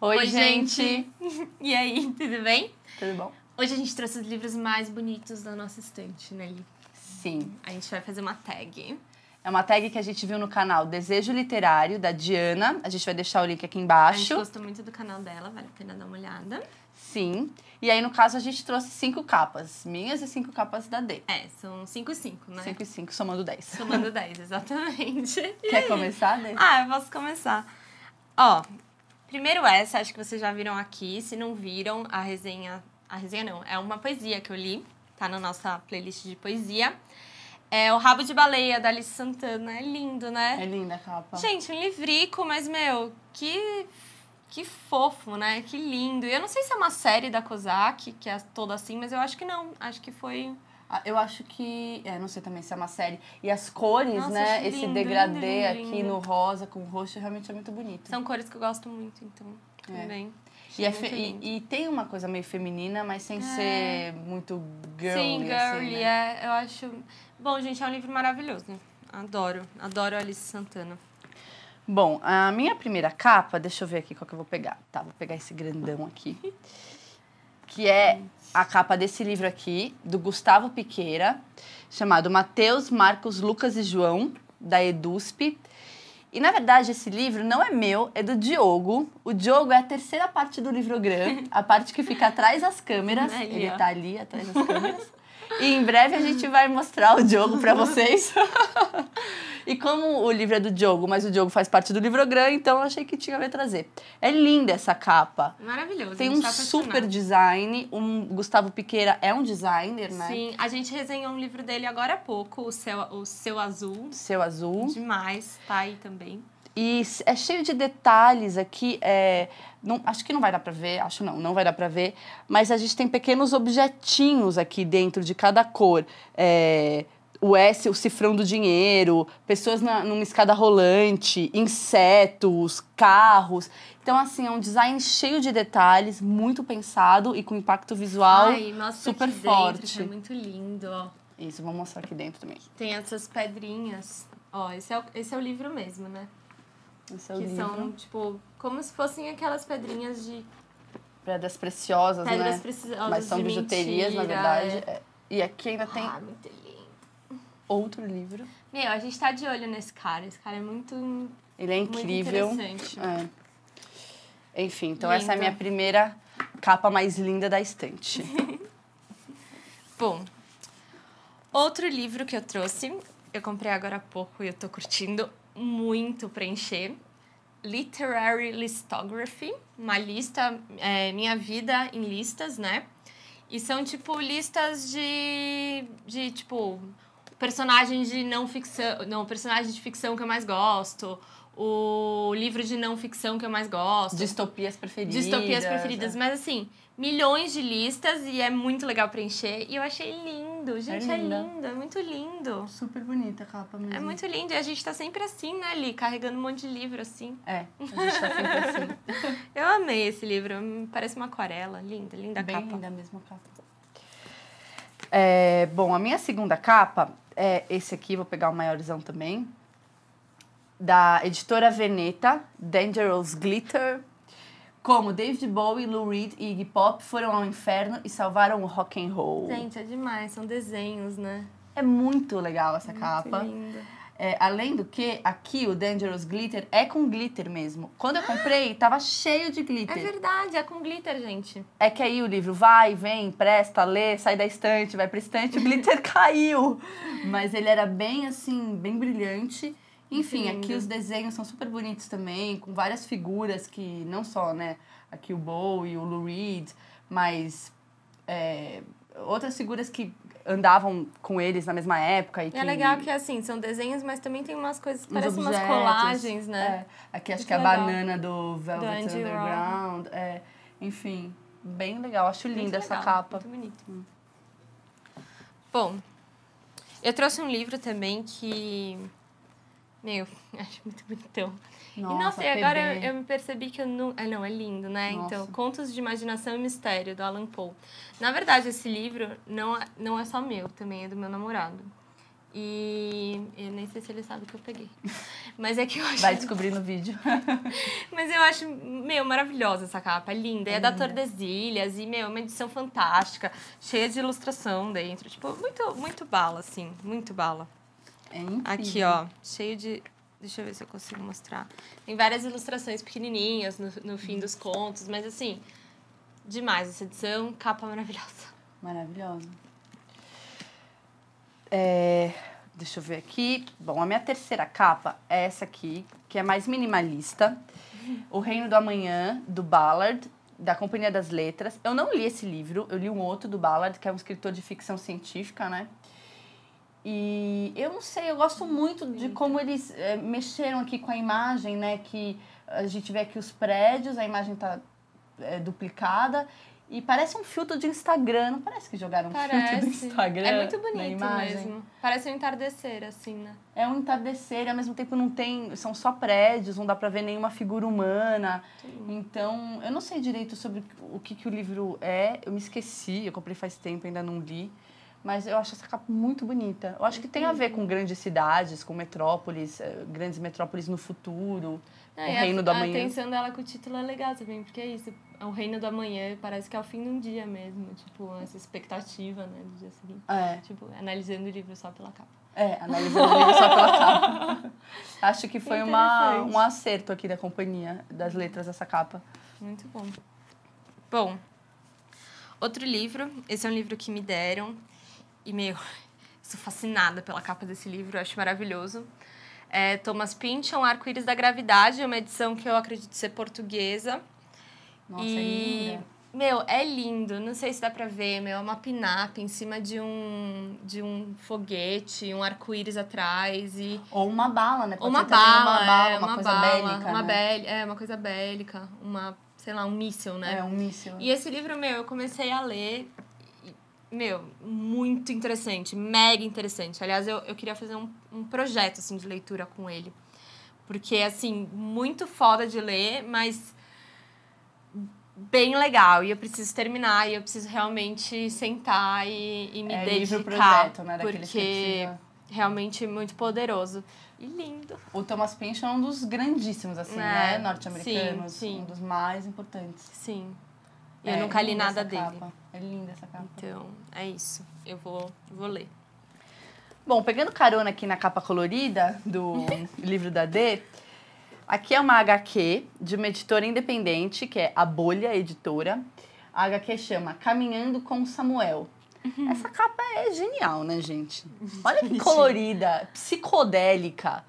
Oi, Oi gente. E aí, tudo bem? Tudo bom. Hoje a gente trouxe os livros mais bonitos da nossa estante, né, Li? Sim. A gente vai fazer uma tag. É uma tag que a gente viu no canal Desejo Literário, da Diana. A gente vai deixar o link aqui embaixo. A gente gostou muito do canal dela, vale a pena dar uma olhada. Sim. E aí, no caso, a gente trouxe cinco capas. Minhas e cinco capas da D. É, são cinco e cinco, né? Cinco e cinco, somando dez. Somando dez, exatamente. Quer começar, Dê? Ah, eu posso começar. Ó, Primeiro essa, acho que vocês já viram aqui. Se não viram, a resenha... A resenha não, é uma poesia que eu li. Tá na nossa playlist de poesia. É o Rabo de Baleia, da Alice Santana. É lindo, né? É linda a capa. Gente, um livrico, mas, meu, que, que fofo, né? Que lindo. E eu não sei se é uma série da Kozak, que é toda assim, mas eu acho que não. Acho que foi ah, eu acho que. É, não sei também se é uma série. E as cores, Nossa, né? Esse degradê lindo, lindo, aqui no rosa com roxo realmente é muito bonito. São cores que eu gosto muito, então. É. Também. É. E, é e, e, tem uma coisa meio feminina, mas sem é. ser muito girly. Sim, assim, girly, assim, né? é. Eu acho. Bom, gente, é um livro maravilhoso, né? Adoro. Adoro Alice Santana. Bom, a minha primeira capa, deixa eu ver aqui qual que eu vou pegar. Tá, vou pegar esse grandão aqui. que é a capa desse livro aqui, do Gustavo Piqueira, chamado Mateus, Marcos, Lucas e João, da EDUSP. E na verdade esse livro não é meu, é do Diogo. O Diogo é a terceira parte do livro grande a parte que fica atrás das câmeras. Ali, Ele ó. tá ali atrás das câmeras. E em breve a gente vai mostrar o Diogo para vocês. E como o livro é do Diogo, mas o Diogo faz parte do livro grande, então eu achei que tinha a ver trazer. É linda essa capa. Maravilhoso. Tem um tá super design. Um Gustavo Piqueira é um designer, né? Sim, a gente resenhou um livro dele agora há pouco, o Seu, o Seu Azul. Seu Azul. Demais, tá aí também. E é cheio de detalhes aqui. É, não, acho que não vai dar para ver, acho não, não vai dar para ver. Mas a gente tem pequenos objetinhos aqui dentro de cada cor. É, o S, o cifrão do dinheiro, pessoas na, numa escada rolante, insetos, carros. Então, assim, é um design cheio de detalhes, muito pensado e com impacto visual Ai, super tá forte. Dentro, é muito lindo, ó. Isso, vou mostrar aqui dentro também. Tem essas pedrinhas. Ó, esse é o, esse é o livro mesmo, né? Esse é o que livro. são, tipo, como se fossem aquelas pedrinhas de. Pedras preciosas, né? pedras né? Preciosas Mas são bijuterias, mentira, na verdade. É. é. E aqui ainda ah, tem outro livro. Meu, a gente tá de olho nesse cara. Esse cara é muito. Ele é incrível. Muito interessante. É. Enfim, então Lindo. essa é a minha primeira capa mais linda da estante. Bom, outro livro que eu trouxe, eu comprei agora há pouco e eu tô curtindo muito preencher. Literary Listography, uma lista, é, minha vida em listas, né? E são tipo listas de, de tipo personagem de não ficção. Não, personagem de ficção que eu mais gosto. O livro de não ficção que eu mais gosto. Distopias preferidas. Distopias preferidas. É. Mas assim, milhões de listas e é muito legal preencher. E eu achei lindo, é gente, é, é lindo, é muito lindo. Super bonita a capa mesmo. É muito lindo e a gente tá sempre assim, né, ali carregando um monte de livro assim. É, a gente tá sempre assim. eu amei esse livro, parece uma aquarela, linda, linda Bem capa. Bem linda mesmo a capa. É, bom, a minha segunda capa é esse aqui, vou pegar o maiorzão também, da editora Veneta, Dangerous Glitter, como David Bowie, Lou Reed e Iggy Pop foram ao inferno e salvaram o rock and roll. Gente, é demais, são desenhos, né? É muito legal essa muito capa. Linda. É, além do que, aqui o Dangerous Glitter é com glitter mesmo. Quando eu comprei, tava cheio de é glitter. É verdade, é com glitter, gente. É que aí o livro vai, vem, presta, lê, sai da estante, vai pra estante, o glitter caiu. Mas ele era bem assim, bem brilhante. Enfim, aqui os desenhos são super bonitos também, com várias figuras que não só, né, aqui o Bowie, o Lou Reed, mas é, outras figuras que andavam com eles na mesma época. E é que... É legal que, assim, são desenhos, mas também tem umas coisas que parecem objetos, umas colagens, né? É. Aqui acho que, que é a é banana do Velvet do Underground. É. Enfim, bem legal. Acho linda essa capa. Muito bonito. Hum. Bom, eu trouxe um livro também que meu, acho muito bonitão. Nossa, e não sei agora eu, eu, me percebi que eu não. é não, é lindo, né? Então, nossa. Então, Contos de Imaginação e Mistério, do Alan Poe. Na verdade, esse livro não, é, não é só meu, também é do meu namorado. E eu nem sei se ele sabe que eu peguei. Mas é que eu acho. Vai descobrir no vídeo. Mas eu acho, meu, maravilhosa essa capa, é linda. É, é da Tordesilhas e, meu, uma edição fantástica, cheia de ilustração dentro. Tipo, muito, muito bala, assim, muito bala. É aqui, ó, cheio de. Deixa eu ver se eu consigo mostrar. Tem várias ilustrações pequenininhas no, no fim dos contos, mas assim, demais essa edição, capa maravilhosa. Maravilhosa. É, deixa eu ver aqui. Bom, a minha terceira capa é essa aqui, que é mais minimalista. O Reino do Amanhã, do Ballard, da Companhia das Letras. Eu não li esse livro, eu li um outro do Ballard, que é um escritor de ficção científica, né? E eu não sei, eu gosto muito de como eles é, mexeram aqui com a imagem, né? Que a gente vê aqui os prédios, a imagem tá é, duplicada. E parece um filtro de Instagram, não parece que jogaram parece. um filtro de Instagram? É muito bonito mesmo. Parece um entardecer, assim, né? É um entardecer, ao mesmo tempo não tem. São só prédios, não dá pra ver nenhuma figura humana. Sim. Então, eu não sei direito sobre o que, que o livro é. Eu me esqueci, eu comprei faz tempo, ainda não li mas eu acho essa capa muito bonita. Eu acho que tem a ver com grandes cidades, com metrópoles, eh, grandes metrópoles no futuro, é, o reino a, do amanhã. A atenção dela com o título é legal também, porque é isso, o reino do amanhã parece que é o fim de um dia mesmo, tipo, essa expectativa, né, do dia seguinte. É. Tipo, analisando o livro só pela capa. É, analisando o livro só pela capa. acho que foi é uma, um acerto aqui da companhia, das letras dessa capa. Muito bom. Bom, outro livro, esse é um livro que me deram, e, meu, sou fascinada pela capa desse livro, eu acho maravilhoso. É, Thomas Pynchon, Arco-Íris da Gravidade, é uma edição que eu acredito ser portuguesa. Nossa, e, é linda. Meu, é lindo, não sei se dá pra ver, meu, é uma pinap em cima de um, de um foguete, um arco-íris atrás e... Ou uma bala, né? uma bala, uma bala, é, uma, uma, coisa bala, bélica, uma né? É, uma coisa bélica, uma, sei lá, um míssil, né? É, um míssil. E esse livro, meu, eu comecei a ler meu, muito interessante, mega interessante. Aliás, eu, eu queria fazer um, um projeto, assim, de leitura com ele. Porque, assim, muito foda de ler, mas bem legal. E eu preciso terminar, e eu preciso realmente sentar e, e me é, dedicar. projeto, né? Porque realmente muito poderoso e lindo. O Thomas Pynchon é um dos grandíssimos, assim, é, né? Norte-americanos. Sim, sim. Um dos mais importantes. Sim eu é, nunca é li nada dele. Capa. É linda essa capa. Então, é isso. Eu vou, vou ler. Bom, pegando carona aqui na capa colorida do livro da D, aqui é uma HQ de uma editora independente, que é a Bolha Editora. A HQ chama Caminhando com Samuel. Uhum. Essa capa é genial, né, gente? Olha que colorida, psicodélica,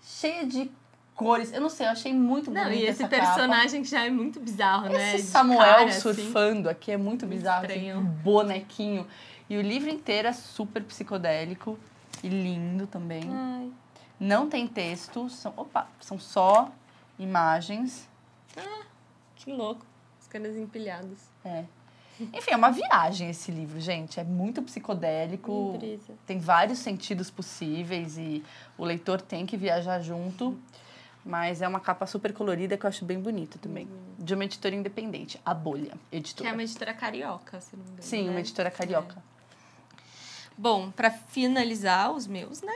cheia de cores. Eu não sei, eu achei muito bonito. Não, e esse personagem capa. já é muito bizarro, né? Esse Samuel cara, assim. surfando assim, aqui é muito bizarro. Assim, estranho. um bonequinho. E o livro inteiro é super psicodélico e lindo também. Ai. Não tem texto, são, opa, são só imagens. Ah, que louco. Os caras empilhados. É. Enfim, é uma viagem esse livro, gente. É muito psicodélico. Tem vários sentidos possíveis e o leitor tem que viajar junto. Mas é uma capa super colorida que eu acho bem bonita também. Uhum. De uma editora independente, a Bolha Editora. Que é uma editora carioca, se não me engano. Sim, né? uma editora carioca. É. Bom, para finalizar os meus, né?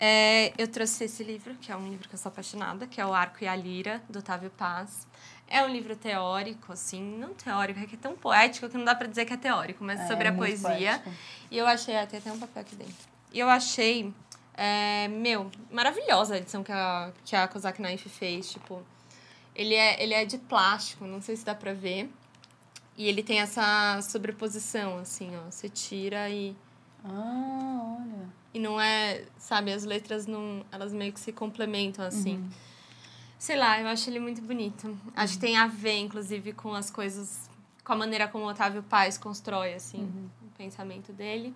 É, eu trouxe esse livro, que é um livro que eu sou apaixonada, que é O Arco e a Lira, do Otávio Paz. É um livro teórico, assim, não teórico, é que é tão poético que não dá para dizer que é teórico, mas é, sobre a poesia. Poético. E eu achei, até tem um papel aqui dentro. E eu achei é, meu, maravilhosa a edição que a, que a Kozak Knife fez, tipo... Ele é, ele é de plástico, não sei se dá pra ver. E ele tem essa sobreposição, assim, ó. Você tira e... Ah, olha. E não é, sabe, as letras não. Elas meio que se complementam assim. Uhum. Sei lá, eu acho ele muito bonito. Uhum. Acho que tem a ver, inclusive, com as coisas. com a maneira como o Otávio Paz constrói, assim, uhum. o pensamento dele.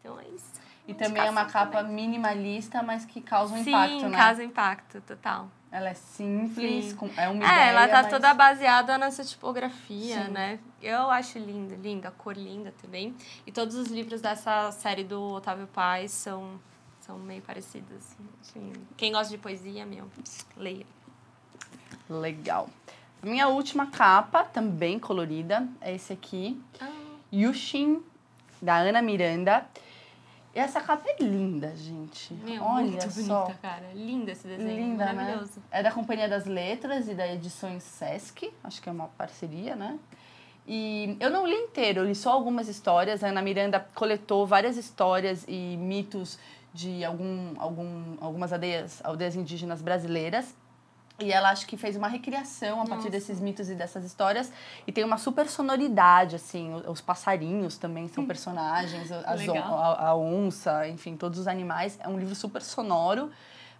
Então é isso. E hum, também é uma capa também. minimalista, mas que causa um Sim, impacto, né? Sim, causa impacto, total. Ela é simples, Sim. com, é uma é, ideia, ela tá mas... toda baseada nessa tipografia, Sim. né? Eu acho linda, linda, cor linda também. E todos os livros dessa série do Otávio Paz são, são meio parecidos. Assim. Quem gosta de poesia, meu, leia. Legal. A minha última capa, também colorida, é esse aqui. Ah. Yushin, da Ana Miranda essa capa é linda, gente. Meu, Olha muito só. bonita, cara. Linda esse desenho. Linda, né? Maravilhoso. Né? É da Companhia das Letras e da Edições Sesc. Acho que é uma parceria, né? E eu não li inteiro, eu li só algumas histórias. A Ana Miranda coletou várias histórias e mitos de algum, algum, algumas aldeias, aldeias indígenas brasileiras. E ela acho que fez uma recriação a partir Nossa. desses mitos e dessas histórias. E tem uma super sonoridade, assim. Os passarinhos também são hum. personagens, as, a, a, onça, enfim, todos os animais. É um livro super sonoro.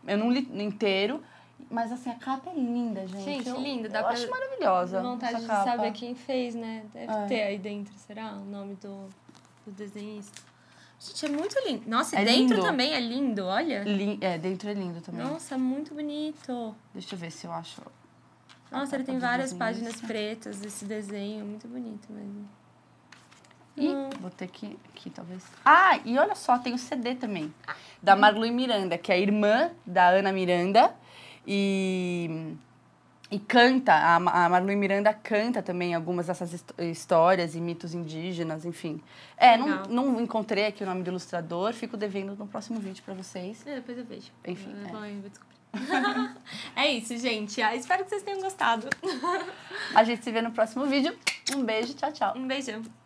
Eu não li inteiro, mas assim, a capa é linda, gente. Gente, eu, linda. Dá eu pra... acho maravilhosa. Vontade de capa. saber quem fez, né? Deve é. ter aí dentro, será? O nome do, do desenhista. Gente, é muito lindo. Nossa, é dentro lindo. também é lindo, olha. Lin é, dentro é lindo também. Nossa, muito bonito. Deixa eu ver se eu acho. Nossa, ele tem várias páginas pretas desse desenho, muito bonito mesmo. E hum. vou ter que aqui talvez. Ah, e olha só, tem o CD também da ah. Marlui Miranda, que é a irmã da Ana Miranda e e canta, a, a Marlui Miranda canta também algumas dessas histórias e mitos indígenas, enfim. É, não, não, encontrei aqui o nome do ilustrador, fico devendo no próximo vídeo para vocês. É, depois eu vejo. Enfim. Eu é. vou é isso, gente. Ah, espero que vocês tenham gostado. a gente se vê no próximo vídeo. Um beijo, tchau, tchau. Um beijão.